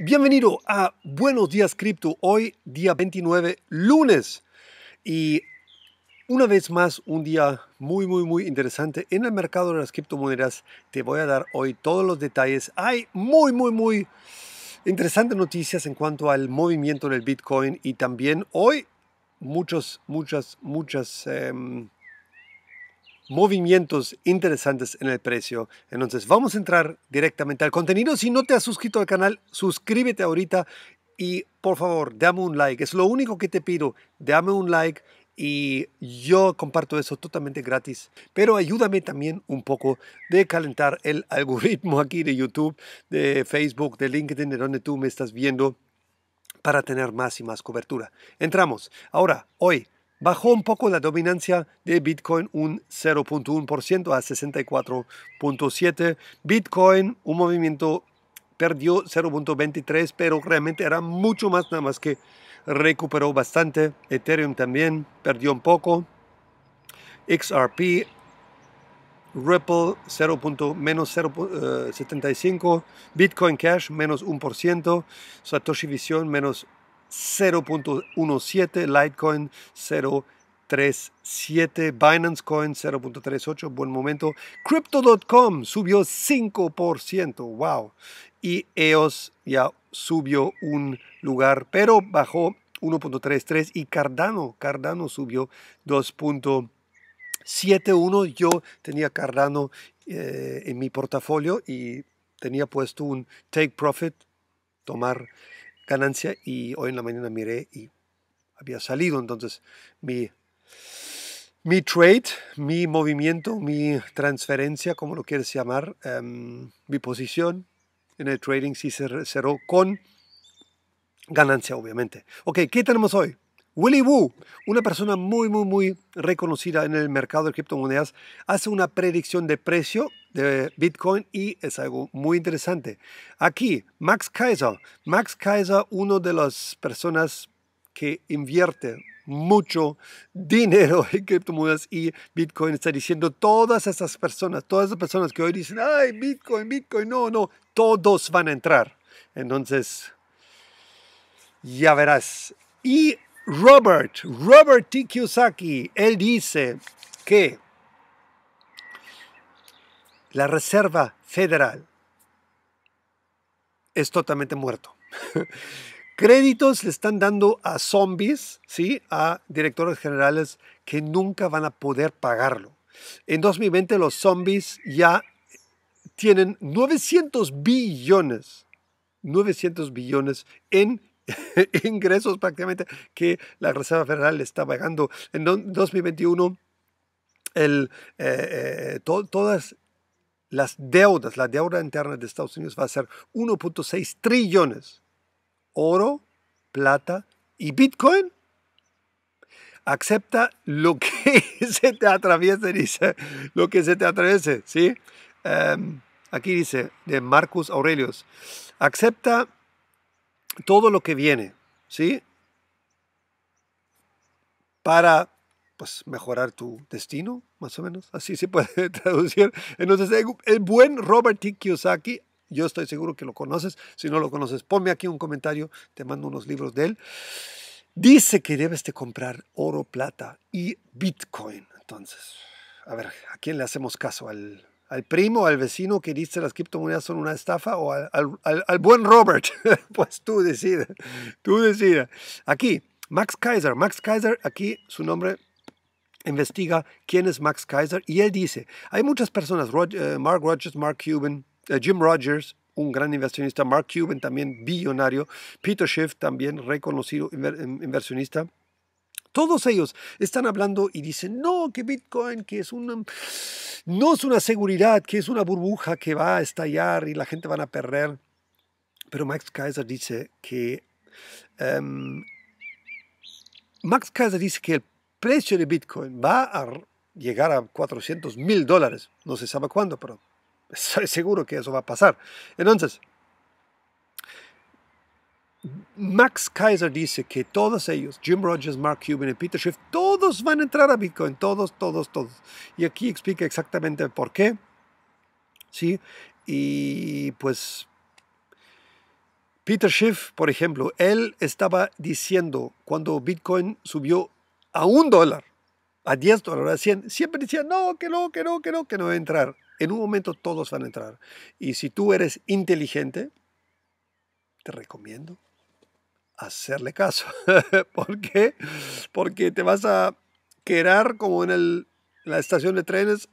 Bienvenido a Buenos Días Cripto, hoy día 29, lunes. Y una vez más, un día muy, muy, muy interesante en el mercado de las criptomonedas. Te voy a dar hoy todos los detalles. Hay muy, muy, muy interesantes noticias en cuanto al movimiento del Bitcoin y también hoy muchos, muchas, muchas... Em, movimientos interesantes en el precio. Entonces vamos a entrar directamente al contenido. Si no te has suscrito al canal, suscríbete ahorita y por favor, dame un like. Es lo único que te pido. Dame un like y yo comparto eso totalmente gratis. Pero ayúdame también un poco de calentar el algoritmo aquí de YouTube, de Facebook, de LinkedIn, de donde tú me estás viendo para tener más y más cobertura. Entramos. Ahora, hoy bajó un poco la dominancia de Bitcoin un 0.1% a 64.7%. Bitcoin, un movimiento perdió 0.23, pero realmente era mucho más, nada más que recuperó bastante. Ethereum también perdió un poco. XRP, Ripple, 0. menos 0.75. Eh, Bitcoin Cash, menos 1%. Satoshi Vision, menos 0.17, Litecoin 0.37, Binance Coin 0.38, buen momento. Crypto.com subió 5%, wow. Y EOS ya subió un lugar, pero bajó 1.33 y Cardano, Cardano subió 2.71. Yo tenía Cardano eh, en mi portafolio y tenía puesto un take profit, tomar ganancia y hoy en la mañana miré y había salido. Entonces mi, mi trade, mi movimiento, mi transferencia, como lo quieres llamar, em, mi posición en el trading sí se cerró con ganancia, obviamente. Ok, ¿qué tenemos hoy? Willy Wu, una persona muy, muy, muy reconocida en el mercado de criptomonedas, hace una predicción de precio de Bitcoin y es algo muy interesante. Aquí, Max Kaiser. Max Kaiser, uno de las personas que invierte mucho dinero en criptomonedas y Bitcoin está diciendo todas esas personas, todas las personas que hoy dicen, ay, Bitcoin, Bitcoin, no, no, todos van a entrar. Entonces, ya verás. Y Robert, Robert T. Kiyosaki, él dice que la Reserva Federal es totalmente muerto. Créditos le están dando a zombies, ¿sí? a directores generales que nunca van a poder pagarlo. En 2020 los zombies ya tienen 900 billones, 900 billones en ingresos prácticamente que la Reserva Federal está pagando. En 2021, el, eh, eh, todas las deudas, la deuda interna de Estados Unidos va a ser 1.6 trillones. Oro, plata y Bitcoin. Acepta lo que se te atraviese, dice, lo que se te atraviese, ¿sí? Em, aquí dice, de Marcus Aurelius, acepta todo lo que viene, ¿sí? Para pues, mejorar tu destino, más o menos. Así se puede traducir. Entonces, el buen Robert T. Kiyosaki, yo estoy seguro que lo conoces. Si no lo conoces, ponme aquí un comentario, te mando unos libros de él. Dice que debes de comprar oro, plata y Bitcoin. Entonces, a ver, ¿a quién le hacemos caso? ¿Al al primo, al vecino que dice las criptomonedas son una estafa o al, buen Robert. pues tú decides, tú decides. Aquí, Max Kaiser. Max Kaiser, aquí su nombre investiga quién es Max Kaiser y él dice, hay muchas personas, eh, Mark Rogers, Mark Cuban, eh, Jim Rogers, un gran inversionista, Mark Cuban también billonario, Peter Schiff también reconocido inversionista, todos ellos están hablando y dicen, no, que Bitcoin, que es una, no es una seguridad, que es una burbuja que va a estallar y la gente va a perder. Pero Max Kaiser dice que... Em, Max Kaiser dice que el precio de Bitcoin va a llegar a 400 mil dólares. No se sabe cuándo, pero estoy seguro que eso va a pasar. Entonces, Max Kaiser dice que todos ellos, Jim Rogers, Mark Cuban y Peter Schiff, todos van a entrar a Bitcoin, todos, todos, todos. Y aquí explica exactamente por qué. ¿Sí? Y pues Peter Schiff, por ejemplo, él estaba diciendo cuando Bitcoin subió a un dólar, a 10 dólares, 100, siempre decía, no, que no, que no, que no, que no va a entrar. En un momento todos van a entrar. Y si tú eres inteligente, te recomiendo hacerle caso. ¿Por qué? Porque te vas a quedar como en, la estación de trenes.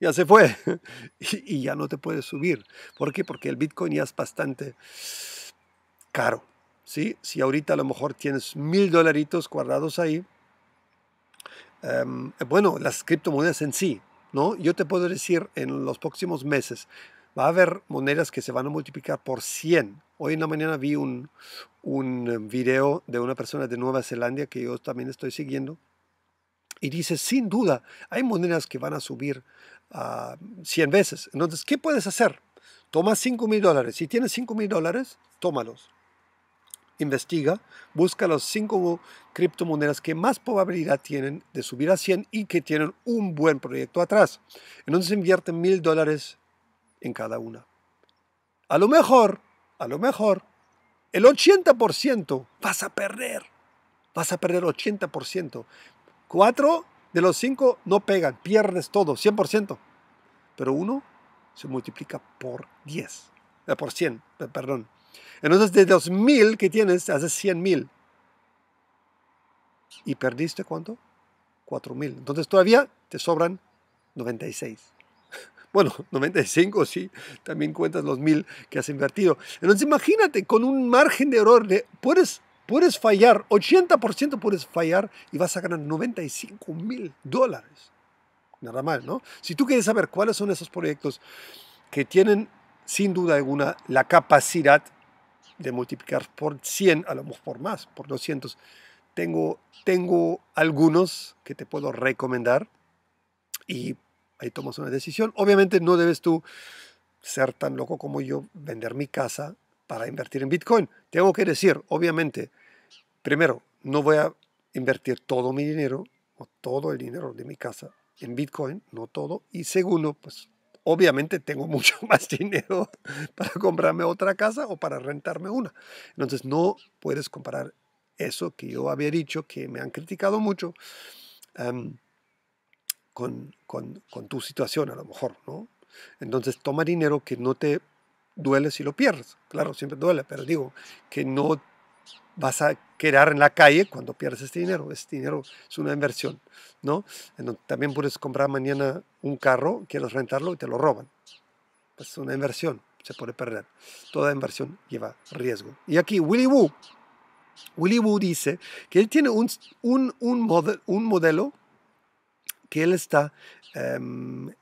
Ya se fue y, ya no te puedes subir. ¿Por qué? Porque el Bitcoin ya es bastante caro. ¿sí? Si ahorita a lo mejor tienes mil dolaritos guardados ahí, em, bueno, las criptomonedas en sí, ¿no? Yo te puedo decir en los próximos meses, va a haber monedas que se van a multiplicar por 100. Hoy en la mañana vi un, un eh, video de una persona de Nueva Zelanda que yo también estoy siguiendo y dice, sin duda, hay monedas que van a subir a ah, 100 veces. Entonces, ¿qué puedes hacer? Toma 5 mil dólares. Si tienes 5 mil dólares, tómalos. Investiga, busca las 5 criptomonedas que más probabilidad tienen de subir a 100 y que tienen un buen proyecto atrás. Entonces invierte mil dólares en cada una. A lo mejor, a lo mejor, el 80% vas a perder. Vas a perder 80%. Cuatro de los cinco no pegan, pierdes todo, 100%. Pero uno se multiplica por 10, eh, por 100, perdón. Entonces de 2.000 que tienes, haces 100.000. ¿Y perdiste cuánto? 4.000. Entonces todavía te sobran 96. Bueno, 95 sí, también cuentas los mil que has invertido. Entonces imagínate, con un margen de error, de, puedes, puedes fallar, 80% puedes fallar y vas a ganar 95 mil dólares. Nada mal, ¿no? Si tú quieres saber cuáles son esos proyectos que tienen, sin duda alguna, la capacidad de multiplicar por 100, a lo mejor por más, por 200, tengo, tengo algunos que te puedo recomendar y ahí tomas una decisión. Obviamente no debes tú ser tan loco como yo, vender mi casa para invertir en Bitcoin. Tengo que decir, obviamente, primero, no voy a invertir todo mi dinero o todo el dinero de mi casa en Bitcoin, no todo. Y segundo, pues obviamente tengo mucho más dinero para comprarme otra casa o para rentarme una. Entonces no puedes comparar eso que yo había dicho, que me han criticado mucho. Em, con, tu situación a lo mejor, ¿no? Entonces toma dinero que no te duele si lo pierdes. Claro, siempre duele, pero digo que no vas a quedar en la calle cuando pierdes este dinero. Este dinero es una inversión, ¿no? también puedes comprar mañana un carro, quieres rentarlo y te lo roban. es una inversión, se puede perder. Toda inversión lleva riesgo. Y aquí Willy Woo, Willy Woo dice que él tiene un, un, un modelo que él está em,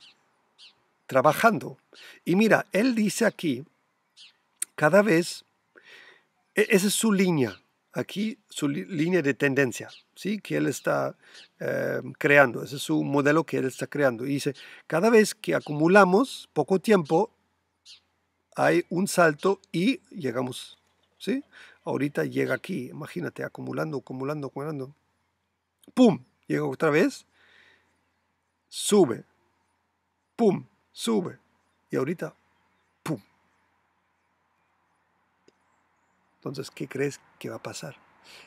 trabajando. Y mira, él dice aquí, cada vez, e-, esa es su línea, aquí su línea de tendencia, ¿sí? que él está em, creando, ese es su modelo que él está creando. Y dice, cada vez que acumulamos poco tiempo, hay un salto y llegamos. ¿sí? Ahorita llega aquí, imagínate, acumulando, acumulando, acumulando. ¡Pum! Llega otra vez sube, pum, sube. Y ahorita, pum. Entonces, ¿qué crees que va a pasar?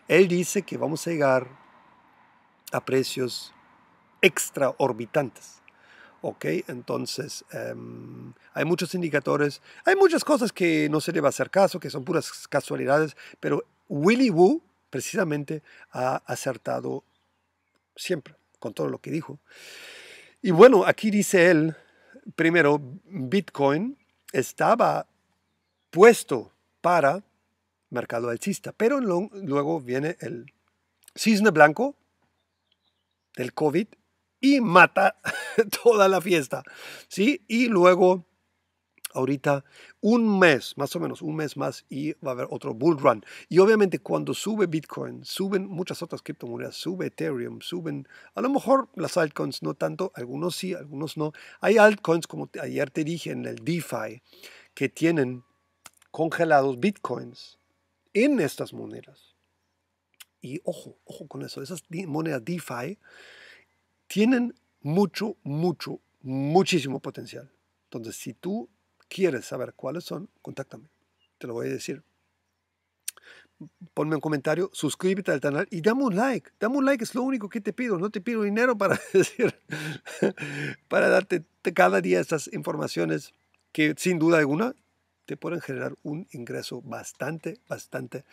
Él dice que vamos a llegar a precios extraorbitantes. ¿ok? Entonces, em, hay muchos indicadores, hay muchas cosas que no se debe hacer caso, que son puras casualidades, pero Willy Woo precisamente ha acertado siempre con todo lo que dijo. Y bueno, aquí dice él, primero, Bitcoin estaba puesto para mercado alcista, pero luego viene el cisne blanco del COVID y mata toda la fiesta, ¿sí? Y luego ahorita un mes, más o menos un mes más, y va a haber otro bull run. Y obviamente cuando sube Bitcoin, suben muchas otras criptomonedas, sube Ethereum, suben a lo mejor las altcoins, no tanto, algunos sí, algunos no. Hay altcoins, como ayer te dije, en el DeFi, que tienen congelados Bitcoins en estas monedas. Y ojo, ojo con eso, esas monedas DeFi tienen mucho, mucho, muchísimo potencial. Entonces, si tú quieres saber cuáles son, contáctame. Te lo voy a decir. Ponme un comentario, suscríbete al canal y dame un like. Dame un like, es lo único que te pido. No te pido dinero para decir, para darte cada día estas informaciones que sin duda alguna te pueden generar un ingreso bastante, bastante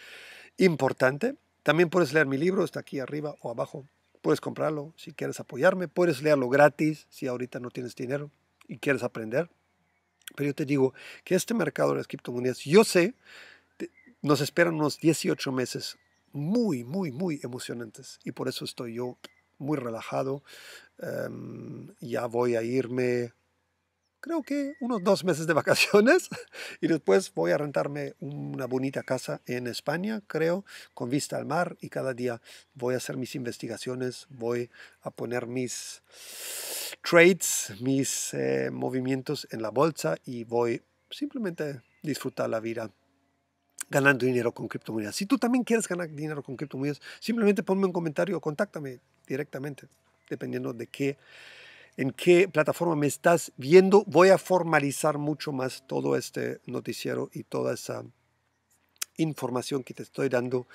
importante. También puedes leer mi libro, está aquí arriba o abajo. Puedes comprarlo si quieres apoyarme. Puedes leerlo gratis si ahorita no tienes dinero y quieres aprender. Pero yo te digo que este mercado de las criptomonedas, yo sé, nos esperan unos 18 meses muy, muy, muy emocionantes. Y por eso estoy yo muy relajado. Em, ya voy a irme creo que unos dos meses de vacaciones y después voy a rentarme una bonita casa en España, creo, con vista al mar y cada día voy a hacer mis investigaciones, voy a poner mis trades, mis eh, movimientos en la bolsa y voy simplemente disfrutar la vida ganando dinero con criptomonedas. Si tú también quieres ganar dinero con criptomonedas, simplemente ponme un comentario o contáctame directamente, dependiendo de qué en qué plataforma me estás viendo. Voy a formalizar mucho más todo este noticiero y toda esa información que te estoy dando.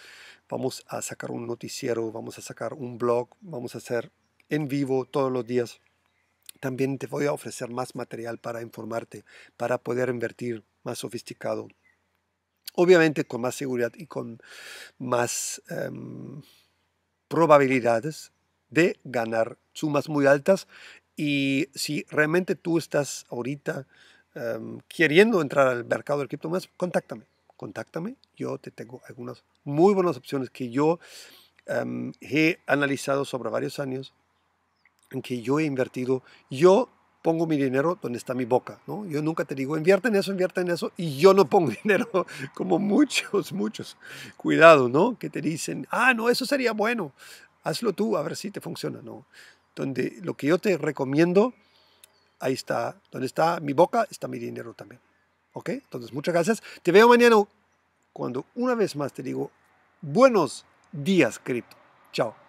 Vamos a sacar un noticiero, vamos a sacar un blog, vamos a hacer en vivo todos los días. También te voy a ofrecer más material para informarte, para poder invertir más sofisticado. Obviamente con más seguridad y con más em, probabilidades de ganar sumas muy altas y si realmente tú estás ahorita em, queriendo entrar al mercado del criptomonedas, contáctame, contáctame. Yo te tengo algunas muy buenas opciones que yo em, he analizado sobre varios años, en que yo he invertido. Yo pongo mi dinero donde está mi boca, ¿no? Yo nunca te digo, invierte en eso, invierte en eso, y yo no pongo dinero, como muchos, muchos. Cuidado, ¿no? Que te dicen, ah, no, eso sería bueno, hazlo tú, a ver si te funciona, ¿no? donde lo que yo te recomiendo, ahí está, donde está mi boca, está mi dinero también. ¿Ok? Entonces, muchas gracias. Te veo mañana cuando una vez más te digo buenos días, cripto. Chao.